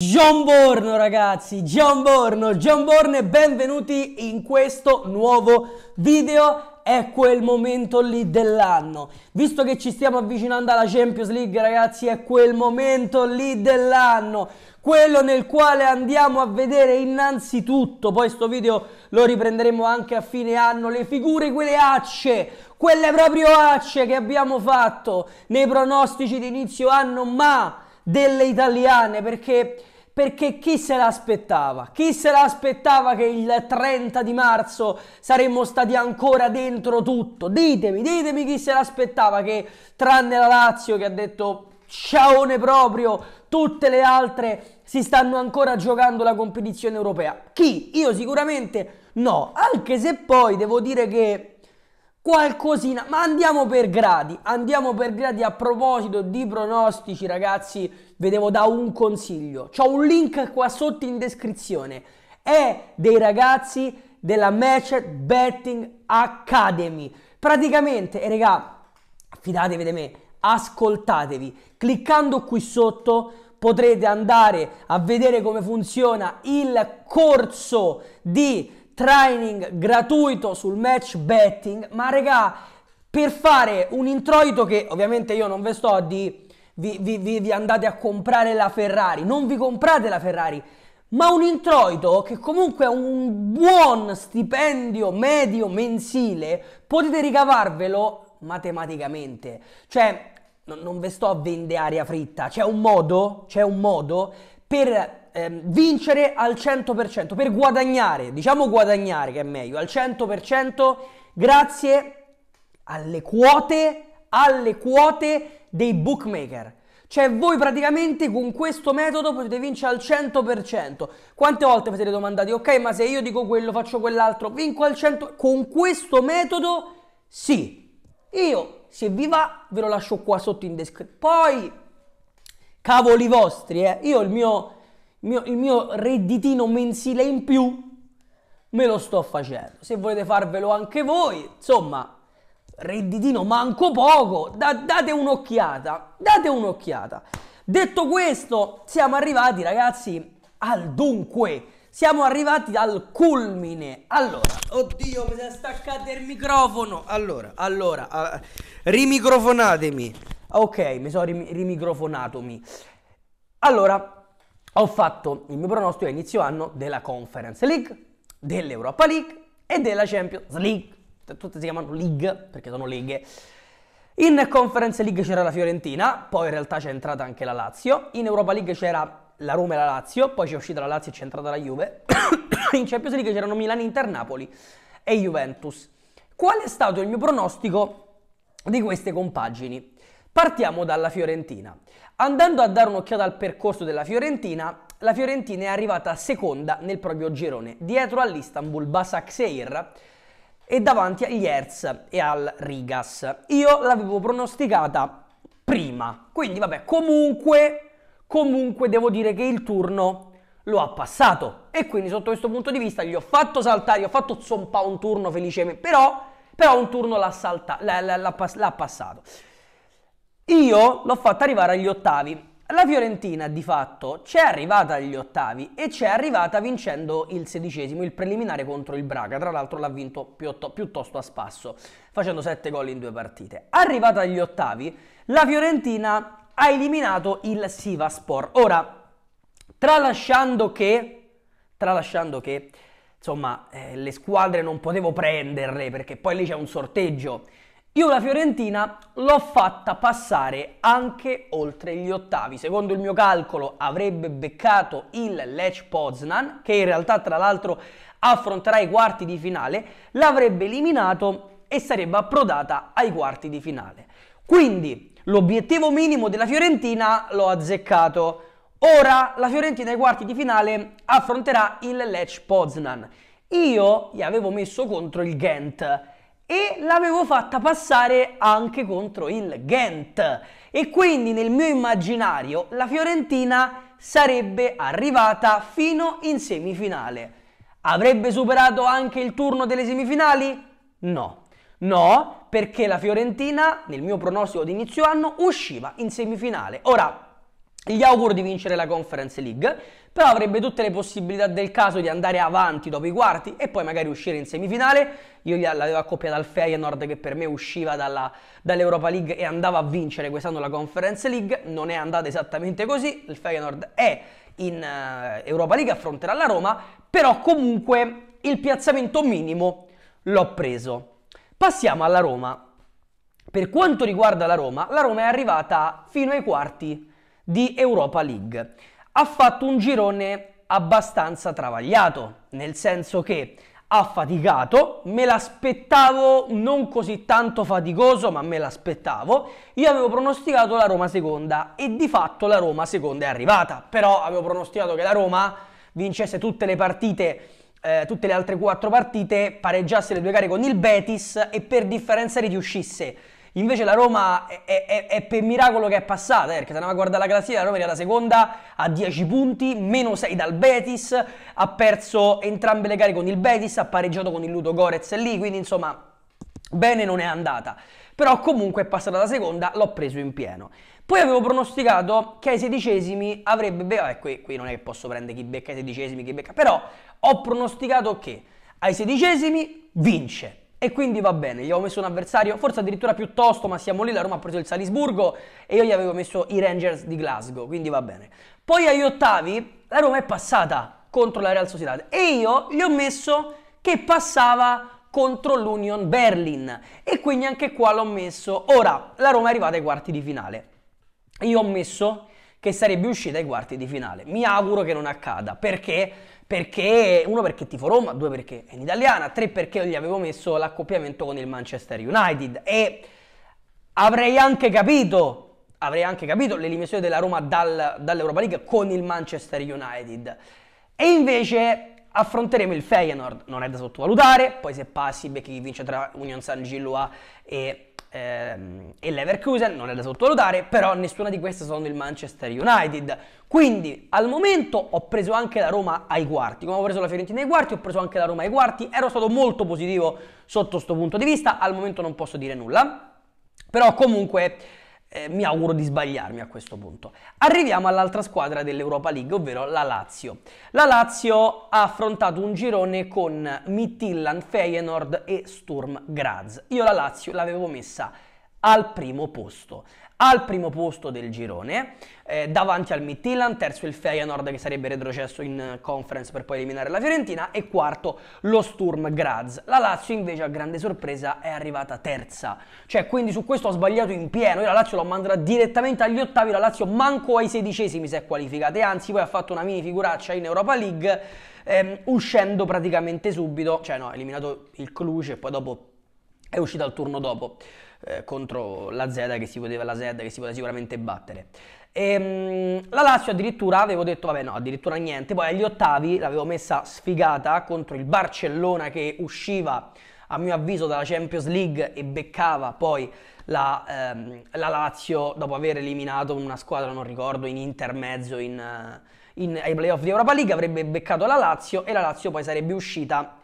John Borno ragazzi, John Borno, John Borno e benvenuti in questo nuovo video è quel momento lì dell'anno. Visto che ci stiamo avvicinando alla Champions League, ragazzi, è quel momento lì dell'anno. Quello nel quale andiamo a vedere innanzitutto, poi sto video lo riprenderemo anche a fine anno, le figure, quelle acce, quelle proprio acce che abbiamo fatto nei pronostici di inizio anno, ma delle italiane, perché perché chi se l'aspettava? Chi se l'aspettava che il 30 di marzo saremmo stati ancora dentro tutto? Ditemi, ditemi chi se l'aspettava che tranne la Lazio che ha detto ciaone proprio, tutte le altre si stanno ancora giocando la competizione europea. Chi? Io sicuramente no, anche se poi devo dire che qualcosina, ma andiamo per gradi, andiamo per gradi a proposito di pronostici ragazzi, ve devo dare un consiglio, c'ho un link qua sotto in descrizione, è dei ragazzi della Match Betting Academy, praticamente, e eh, raga, fidatevi di me, ascoltatevi, cliccando qui sotto potrete andare a vedere come funziona il corso di training gratuito sul match betting, ma regà, per fare un introito che ovviamente io non ve sto a di... Vi, vi, vi, andate a comprare la Ferrari, non vi comprate la Ferrari, ma un introito che comunque è un buon stipendio medio mensile, potete ricavarvelo matematicamente. Cioè, non, non vi sto a vendere aria fritta, c'è un modo, c'è un modo per ehm, vincere al 100%, per guadagnare, diciamo guadagnare che è meglio, al 100% grazie alle quote, alle quote dei bookmaker. Cioè voi praticamente con questo metodo potete vincere al 100%. Quante volte vi siete domandati, ok, ma se io dico quello, faccio quell'altro, vinco al 100%? Con questo metodo sì. Io, se vi va, ve lo lascio qua sotto in descrizione. Poi, cavoli vostri, eh. Io il mio mio, il mio redditino mensile in più me lo sto facendo. Se volete farvelo anche voi, insomma, redditino manco poco, da, date un'occhiata, date un'occhiata. Detto questo, siamo arrivati ragazzi al dunque, siamo arrivati al culmine. Allora, oddio, mi si è staccato il microfono. Allora, allora, uh, rimicrofonatemi. Ok, mi sono rim- rimicrofonatomi. Allora, ho fatto il mio pronostico a inizio anno della Conference League, dell'Europa League e della Champions League. Tutte si chiamano League perché sono leghe. In Conference League c'era la Fiorentina, poi in realtà c'è entrata anche la Lazio. In Europa League c'era la Roma e la Lazio, poi c'è uscita la Lazio e c'è entrata la Juve. in Champions League c'erano Milan, Inter, Napoli e Juventus. Qual è stato il mio pronostico di queste compagini? Partiamo dalla Fiorentina. Andando a dare un'occhiata al percorso della Fiorentina, la Fiorentina è arrivata seconda nel proprio girone, dietro all'Istanbul Basakseir e davanti agli Hertz e al Rigas. Io l'avevo pronosticata prima, quindi vabbè, comunque, comunque devo dire che il turno lo ha passato e quindi sotto questo punto di vista gli ho fatto saltare, gli ho fatto zompa un turno felicemente, però, però un turno l'ha, salta, l'ha, l'ha, l'ha passato. Io l'ho fatta arrivare agli ottavi. La Fiorentina di fatto c'è arrivata agli ottavi e c'è arrivata vincendo il sedicesimo, il preliminare contro il Braga, tra l'altro l'ha vinto piuttosto a spasso, facendo 7 gol in due partite. Arrivata agli ottavi, la Fiorentina ha eliminato il Sivaspor. Ora, tralasciando che, tralasciando che insomma, eh, le squadre non potevo prenderle perché poi lì c'è un sorteggio io la Fiorentina l'ho fatta passare anche oltre gli ottavi. Secondo il mio calcolo avrebbe beccato il Lech Poznan, che in realtà tra l'altro affronterà i quarti di finale, l'avrebbe eliminato e sarebbe approdata ai quarti di finale. Quindi l'obiettivo minimo della Fiorentina l'ho azzeccato. Ora la Fiorentina ai quarti di finale affronterà il Lech Poznan. Io gli avevo messo contro il Ghent e l'avevo fatta passare anche contro il Ghent e quindi nel mio immaginario la Fiorentina sarebbe arrivata fino in semifinale. Avrebbe superato anche il turno delle semifinali? No. No, perché la Fiorentina nel mio pronostico di inizio anno usciva in semifinale. Ora, gli auguro di vincere la Conference League, però avrebbe tutte le possibilità del caso di andare avanti dopo i quarti e poi magari uscire in semifinale. Io l'avevo accoppiata al Feyenoord che per me usciva dalla, dall'Europa League e andava a vincere quest'anno la Conference League, non è andata esattamente così, il Feyenoord è in eh, Europa League, affronterà la Roma, però comunque il piazzamento minimo l'ho preso. Passiamo alla Roma. Per quanto riguarda la Roma, la Roma è arrivata fino ai quarti di Europa League ha fatto un girone abbastanza travagliato, nel senso che ha faticato, me l'aspettavo non così tanto faticoso, ma me l'aspettavo. Io avevo pronosticato la Roma seconda e di fatto la Roma seconda è arrivata, però avevo pronosticato che la Roma vincesse tutte le partite eh, tutte le altre quattro partite, pareggiasse le due gare con il Betis e per differenza riuscisse Invece la Roma è, è, è per miracolo che è passata, eh, perché se andiamo a guardare la classifica, la Roma era la seconda a 10 punti, meno 6 dal Betis, ha perso entrambe le gare con il Betis, ha pareggiato con il Ludo Gorez lì, quindi insomma bene non è andata. Però comunque è passata la seconda, l'ho preso in pieno. Poi avevo pronosticato che ai sedicesimi avrebbe... Beh, eh, qui, qui, non è che posso prendere chi becca ai sedicesimi, chi becca... Però ho pronosticato che ai sedicesimi vince e quindi va bene, gli avevo messo un avversario, forse addirittura piuttosto, ma siamo lì, la Roma ha preso il Salisburgo e io gli avevo messo i Rangers di Glasgow, quindi va bene. Poi agli ottavi la Roma è passata contro la Real Sociedad e io gli ho messo che passava contro l'Union Berlin e quindi anche qua l'ho messo. Ora, la Roma è arrivata ai quarti di finale. Io ho messo che sarebbe uscita ai quarti di finale. Mi auguro che non accada perché perché, uno perché tifo Roma, due perché è in italiana, tre perché gli avevo messo l'accoppiamento con il Manchester United. E avrei anche capito avrei anche capito l'eliminazione della Roma dal, dall'Europa League con il Manchester United. E invece affronteremo il Feyenoord, non è da sottovalutare, poi se passi becchi chi vince tra Union San Gilloa e ehm, e l'Everkusen non è da sottovalutare, però nessuna di queste sono il Manchester United. Quindi al momento ho preso anche la Roma ai quarti, come ho preso la Fiorentina ai quarti, ho preso anche la Roma ai quarti, ero stato molto positivo sotto questo punto di vista, al momento non posso dire nulla, però comunque eh, mi auguro di sbagliarmi a questo punto. Arriviamo all'altra squadra dell'Europa League, ovvero la Lazio. La Lazio ha affrontato un girone con Mittilland, Feyenoord e Sturm Graz. Io la Lazio l'avevo messa al primo posto al primo posto del girone, eh, davanti al Mittilan, terzo il Feyenoord che sarebbe retrocesso in eh, conference per poi eliminare la Fiorentina e quarto lo Sturm Graz. La Lazio invece a grande sorpresa è arrivata terza, cioè quindi su questo ho sbagliato in pieno, io la Lazio l'ho mandata direttamente agli ottavi, la Lazio manco ai sedicesimi si è qualificata e anzi poi ha fatto una mini figuraccia in Europa League ehm, uscendo praticamente subito, cioè no, ha eliminato il Cluj e poi dopo è uscita al turno dopo. Eh, contro la Z che, si poteva, la Z che si poteva sicuramente battere. E, ehm, mh, la Lazio addirittura avevo detto, vabbè no, addirittura niente, poi agli ottavi l'avevo messa sfigata contro il Barcellona che usciva a mio avviso dalla Champions League e beccava poi la, ehm, la Lazio dopo aver eliminato una squadra, non ricordo, in intermezzo in, eh, in, ai playoff di Europa League, avrebbe beccato la Lazio e la Lazio poi sarebbe uscita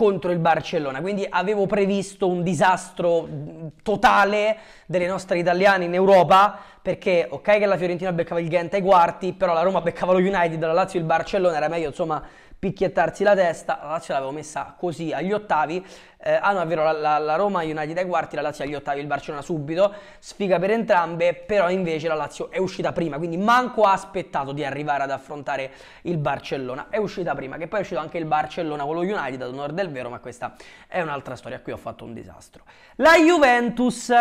contro il Barcellona, quindi avevo previsto un disastro mm, totale delle nostre italiane in Europa, perché ok che la Fiorentina beccava il Ghent ai quarti, però la Roma beccava lo United, la Lazio e il Barcellona, era meglio insomma picchiettarsi la testa, la Lazio l'avevo messa così agli ottavi, eh, ah no è vero, la, la, la Roma United ai quarti, la Lazio agli ottavi, il Barcellona subito, sfiga per entrambe, però invece la Lazio è uscita prima, quindi manco ha aspettato di arrivare ad affrontare il Barcellona, è uscita prima, che poi è uscito anche il Barcellona con lo United ad onore del vero, ma questa è un'altra storia, qui ho fatto un disastro. La Juventus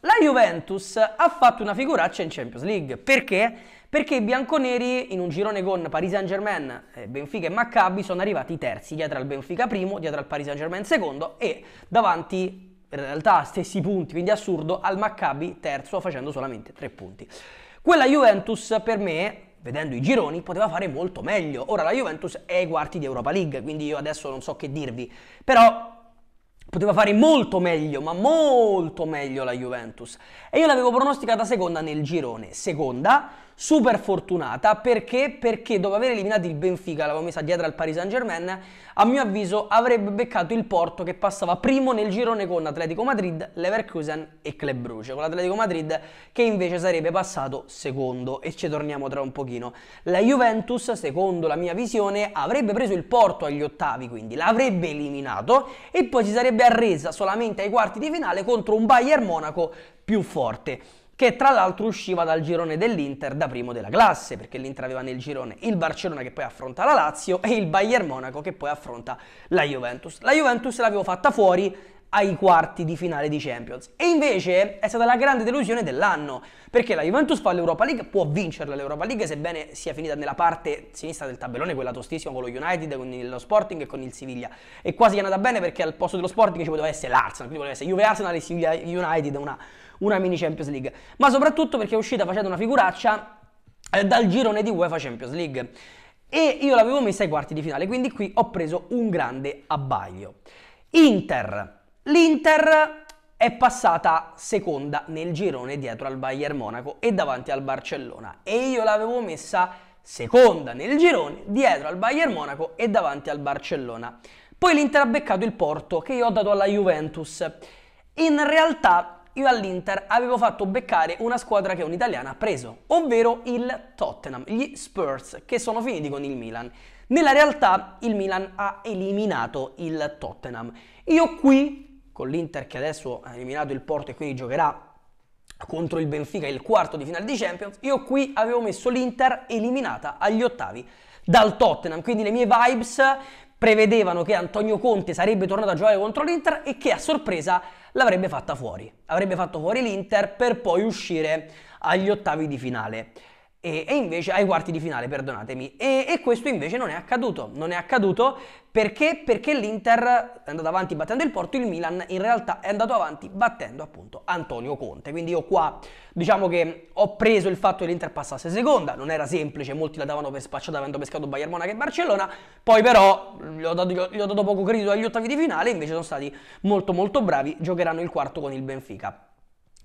la Juventus ha fatto una figuraccia in Champions League. Perché? Perché i bianconeri in un girone con Paris Saint-Germain, Benfica e Maccabi sono arrivati terzi, dietro al Benfica primo, dietro al Paris Saint-Germain secondo e davanti in realtà stessi punti, quindi assurdo, al Maccabi terzo facendo solamente tre punti. Quella Juventus per me vedendo i gironi, poteva fare molto meglio. Ora la Juventus è ai quarti di Europa League, quindi io adesso non so che dirvi. Però Poteva fare molto meglio, ma molto meglio la Juventus. E io l'avevo pronosticata seconda nel girone. Seconda, super fortunata perché? perché dopo aver eliminato il Benfica, l'avevo messa dietro al Paris Saint Germain, a mio avviso avrebbe beccato il Porto che passava primo nel girone con Atletico Madrid, Leverkusen e Club Bruce, con l'Atletico Madrid che invece sarebbe passato secondo e ci torniamo tra un pochino. La Juventus, secondo la mia visione, avrebbe preso il Porto agli ottavi, quindi l'avrebbe eliminato e poi si sarebbe arresa solamente ai quarti di finale contro un Bayern Monaco più forte che tra l'altro usciva dal girone dell'Inter da primo della classe, perché l'Inter aveva nel girone il Barcellona che poi affronta la Lazio e il Bayern Monaco che poi affronta la Juventus. La Juventus l'avevo fatta fuori ai quarti di finale di Champions. E invece è stata la grande delusione dell'anno, perché la Juventus fa l'Europa League, può vincerla l'Europa League, sebbene sia finita nella parte sinistra del tabellone, quella tostissima con lo United, con lo Sporting e con il Siviglia. E quasi è andata bene perché al posto dello Sporting ci poteva essere l'Arsenal, quindi poteva essere Juve Arsenal e Siviglia United, una, una mini Champions League. Ma soprattutto perché è uscita facendo una figuraccia eh, dal girone di UEFA Champions League. E io l'avevo messa ai quarti di finale, quindi qui ho preso un grande abbaglio. Inter L'Inter è passata seconda nel girone dietro al Bayern Monaco e davanti al Barcellona e io l'avevo messa seconda nel girone dietro al Bayern Monaco e davanti al Barcellona. Poi l'Inter ha beccato il Porto che io ho dato alla Juventus. In realtà io all'Inter avevo fatto beccare una squadra che un'italiana ha preso, ovvero il Tottenham, gli Spurs, che sono finiti con il Milan. Nella realtà il Milan ha eliminato il Tottenham. Io qui con l'Inter che adesso ha eliminato il Porto e quindi giocherà contro il Benfica il quarto di finale di Champions, io qui avevo messo l'Inter eliminata agli ottavi dal Tottenham, quindi le mie vibes prevedevano che Antonio Conte sarebbe tornato a giocare contro l'Inter e che a sorpresa l'avrebbe fatta fuori. Avrebbe fatto fuori l'Inter per poi uscire agli ottavi di finale e, e invece ai quarti di finale, perdonatemi. E, e, questo invece non è accaduto. Non è accaduto perché? Perché l'Inter è andato avanti battendo il Porto, il Milan in realtà è andato avanti battendo appunto Antonio Conte. Quindi io qua diciamo che ho preso il fatto che l'Inter passasse seconda, non era semplice, molti la davano per spacciata avendo pescato Bayern Monaco e Barcellona, poi però gli ho dato, gli ho dato poco credito agli ottavi di finale, invece sono stati molto molto bravi, giocheranno il quarto con il Benfica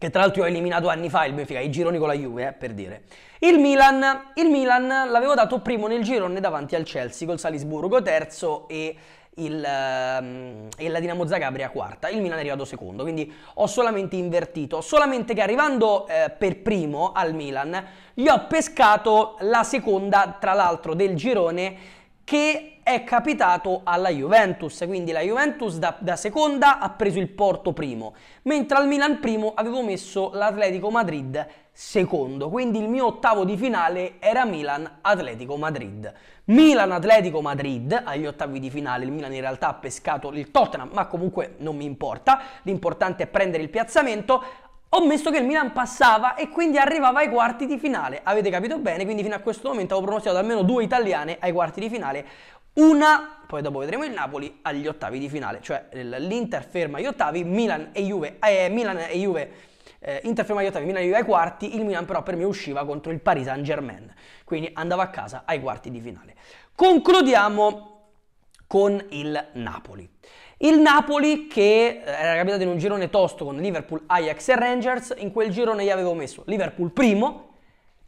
che tra l'altro ho eliminato anni fa il Benfica, i gironi con la Juve, eh, per dire. Il Milan, il Milan l'avevo dato primo nel girone davanti al Chelsea, col Salisburgo terzo e il, um, e la Dinamo Zagabria quarta, il Milan è arrivato secondo, quindi ho solamente invertito, solamente che arrivando eh, per primo al Milan, gli ho pescato la seconda, tra l'altro, del girone che è capitato alla Juventus, quindi la Juventus da, da, seconda ha preso il Porto primo, mentre al Milan primo avevo messo l'Atletico Madrid secondo, quindi il mio ottavo di finale era Milan-Atletico Madrid. Milan-Atletico Madrid agli ottavi di finale, il Milan in realtà ha pescato il Tottenham, ma comunque non mi importa, l'importante è prendere il piazzamento, ho messo che il Milan passava e quindi arrivava ai quarti di finale. Avete capito bene? Quindi fino a questo momento avevo pronosticato almeno due italiane ai quarti di finale. Una, poi dopo vedremo il Napoli, agli ottavi di finale, cioè l'Inter ferma agli ottavi, Milan e Juve, eh, Milan e Juve eh, Inter ferma agli ottavi, Milan e Juve ai quarti, il Milan però per me usciva contro il Paris Saint Germain, quindi andava a casa ai quarti di finale. Concludiamo con il Napoli. Il Napoli che eh, era capitato in un girone tosto con Liverpool, Ajax e Rangers, in quel girone gli avevo messo Liverpool primo,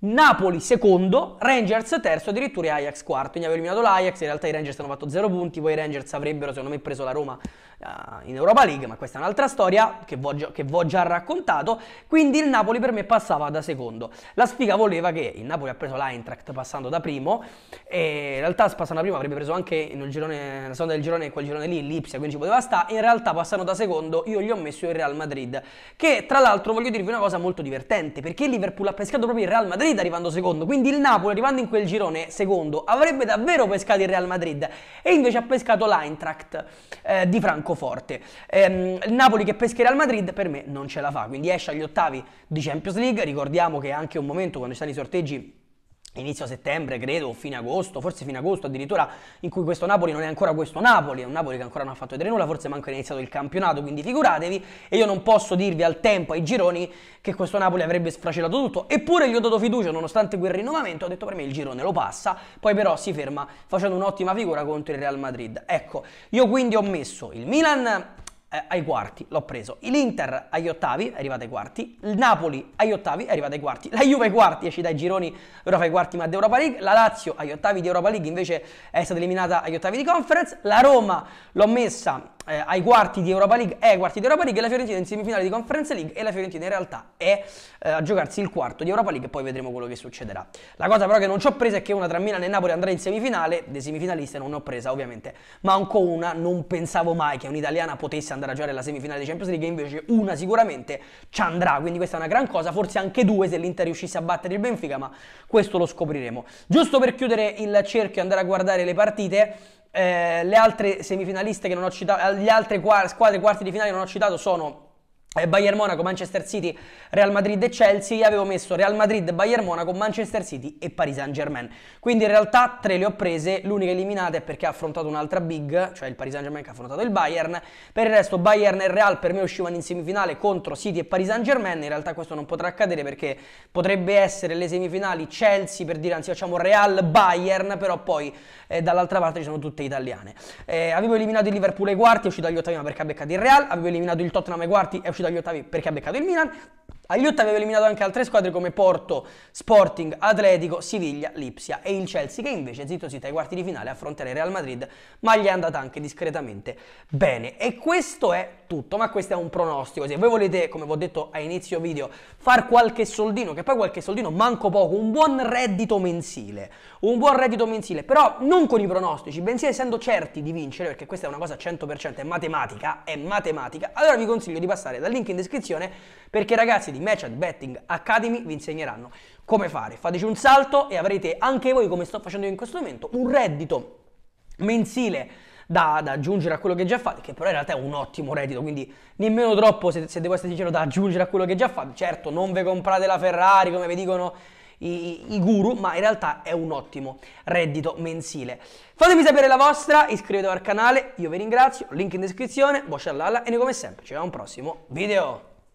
Napoli secondo, Rangers terzo, addirittura Ajax quarto. Quindi avevo eliminato l'Ajax, in realtà i Rangers hanno fatto 0 punti, poi i Rangers avrebbero secondo me preso la Roma eh, in Europa League, ma questa è un'altra storia che vi ho, ho già raccontato. Quindi il Napoli per me passava da secondo. La sfiga voleva che il Napoli ha preso l'Eintracht passando da primo, e in realtà passando da primo avrebbe preso anche nel girone, nella seconda del girone, quel girone lì, l'Ipsia, quindi ci poteva stare. In realtà passando da secondo io gli ho messo il Real Madrid, che tra l'altro voglio dirvi una cosa molto divertente, perché il Liverpool ha pescato proprio il Real Madrid arrivando secondo, quindi il Napoli arrivando in quel girone secondo avrebbe davvero pescato il Real Madrid e invece ha pescato l'Eintracht eh, di Franco forte. Ehm, il Napoli che pescherà al Madrid per me non ce la fa, quindi esce agli ottavi di Champions League. Ricordiamo che è anche un momento quando ci sono i sorteggi inizio settembre, credo, o fine agosto, forse fine agosto addirittura, in cui questo Napoli non è ancora questo Napoli, è un Napoli che ancora non ha fatto vedere nulla, forse manco è iniziato il campionato, quindi figuratevi, e io non posso dirvi al tempo, ai gironi, che questo Napoli avrebbe sfracellato tutto, eppure gli ho dato fiducia, nonostante quel rinnovamento, ho detto per me il girone lo passa, poi però si ferma facendo un'ottima figura contro il Real Madrid. Ecco, io quindi ho messo il Milan eh, ai quarti, l'ho preso. L'Inter agli ottavi, è arrivata ai quarti. Il Napoli agli ottavi, è arrivata ai quarti. La Juve ai quarti, esce dai gironi però fa i quarti ma ad Europa League. La Lazio agli ottavi di Europa League invece è stata eliminata agli ottavi di Conference. La Roma l'ho messa eh, ai quarti di Europa League, è eh, ai quarti di Europa League e la Fiorentina in semifinale di Conference League e la Fiorentina in realtà è eh, a giocarsi il quarto di Europa League e poi vedremo quello che succederà. La cosa però che non ci ho presa è che una tra Milan e Napoli andrà in semifinale, dei semifinalisti non ne ho presa ovviamente, manco una, non pensavo mai che un'italiana potesse andare a giocare la semifinale di Champions League, e invece una sicuramente ci andrà, quindi questa è una gran cosa, forse anche due se l'Inter riuscisse a battere il Benfica, ma questo lo scopriremo. Giusto per chiudere il cerchio e andare a guardare le partite, eh, le altre semifinaliste che non ho citato, le altre quadre, squadre quarti di finale che non ho citato sono eh, Bayern Monaco, Manchester City, Real Madrid e Chelsea, io avevo messo Real Madrid, Bayern Monaco, Manchester City e Paris Saint Germain. Quindi in realtà tre le ho prese, l'unica eliminata è perché ha affrontato un'altra big, cioè il Paris Saint Germain che ha affrontato il Bayern. Per il resto Bayern e Real per me uscivano in semifinale contro City e Paris Saint Germain, in realtà questo non potrà accadere perché potrebbe essere le semifinali Chelsea per dire anzi facciamo Real Bayern, però poi eh, dall'altra parte ci sono tutte italiane. Eh, avevo eliminato il Liverpool ai quarti, è uscito agli ottavi perché ha beccato il Real, avevo eliminato il Tottenham ai quarti, è uscito uscito dagli ottavi perché ha beccato il Milan Aiut aveva eliminato anche altre squadre come Porto, Sporting, Atletico, Siviglia, Lipsia e il Chelsea che invece zitto zitto ai quarti di finale affronterà il Real Madrid ma gli è andata anche discretamente bene. E questo è tutto, ma questo è un pronostico. Se voi volete, come vi ho detto a inizio video, far qualche soldino, che poi qualche soldino manco poco, un buon reddito mensile, un buon reddito mensile, però non con i pronostici, bensì essendo certi di vincere, perché questa è una cosa 100% è matematica, è matematica, allora vi consiglio di passare dal link in descrizione perché ragazzi di Match Betting Academy vi insegneranno come fare. Fateci un salto e avrete anche voi, come sto facendo io in questo momento, un reddito mensile da, da, aggiungere a quello che già fate, che però in realtà è un ottimo reddito, quindi nemmeno troppo, se, se devo essere sincero, da aggiungere a quello che già fate. Certo, non vi comprate la Ferrari, come vi dicono i, i, guru, ma in realtà è un ottimo reddito mensile. Fatemi sapere la vostra, iscrivetevi al canale, io vi ringrazio, link in descrizione, boccia all'alla e noi come sempre ci vediamo al prossimo video.